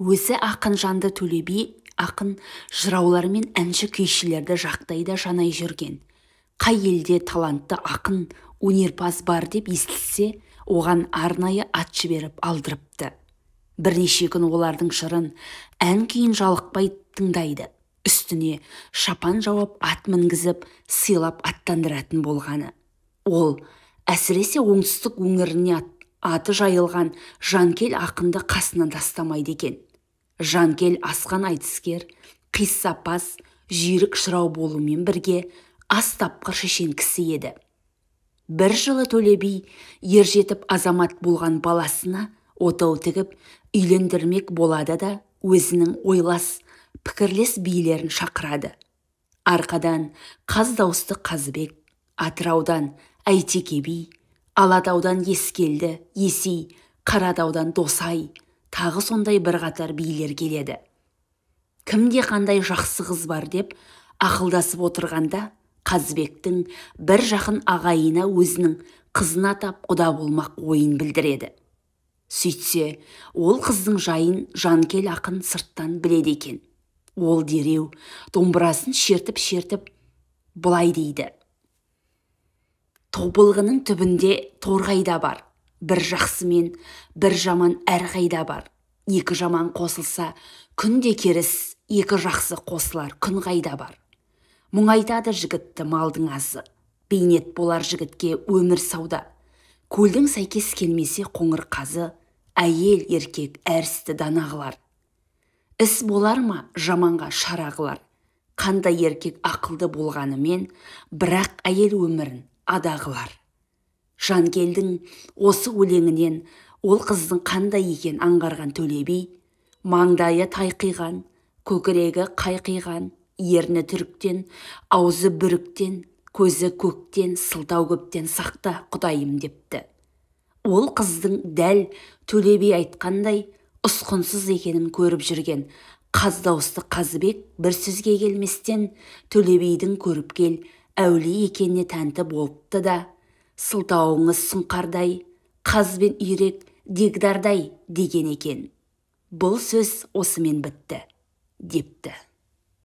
өзі ақын жанды төле ақын жыраулар мен әнші күйшілерді жақтай да жанай жүрген қай елде талантты ақын өнерпаз бар деп естілсе оған арнайы ат жіберіп алдырыпты бірнеше күн олардың жырын ән күйін жалықпай тыңдайды үстіне шапан жауап ат мінгізіп сыйлап аттандыратын болғаны ол әсіресе оңтүстік өңіріне аты жайылған жанкел ақынды қасынан тастамайды екен жанкел асқан айтыскер қиссапас жүйрік жырау болумен бірге тапқыр шешен кісі еді бір жылы төле би ержетіп азамат болған баласына отау тігіп үйлендірмек болады да өзінің ойлас пікірлес билерін шақырады арқадан қаз дауысты қазыбек атыраудан әйтеке би алатаудан ескелді есей қарадаудан досай тағы сондай бірқатар билер келеді кімде қандай жақсы қыз бар деп ақылдасып отырғанда қазбектің бір жақын ағайына өзінің қызын тап құда болмақ ойын білдіреді сөйтсе ол қыздың жайын жанкел ақын сырттан біледі екен ол дереу домбырасын шертіп-шертіп бұлай дейді тобылғының түбінде торғайда бар бір жақсы мен бір жаман әрқайда бар екі жаман қосылса күнде керіс екі жақсы қосылар күн қайда бар мұңайтады жігітті малдың азы бейнет болар жігітке өмір сауда көлдің сәйкес келмесе қоңыр қазы әйел еркек әрісті дана қылар іс болар ма жаманға шара қылар қандай еркек ақылды болғанымен бірақ әйел өмірін адағы Жангелдің осы өлеңінен ол қыздың қандай екен аңғарған төле маңдайы тайқиған көкірегі қайқиған ерні түріктен аузы бүріктен көзі көктен сылтау көптен сақта құдайым депті ол қыздың дәл төле айтқандай ұсқынсыз екенін көріп жүрген қаз қазыбек бір сөзге келместен төле бидің көріпкел әулие екеніне тәнті болыпты да сылтауыңыз сұңқардай қаз бен үйрек дегдардай деген екен бұл сөз осымен бітті депті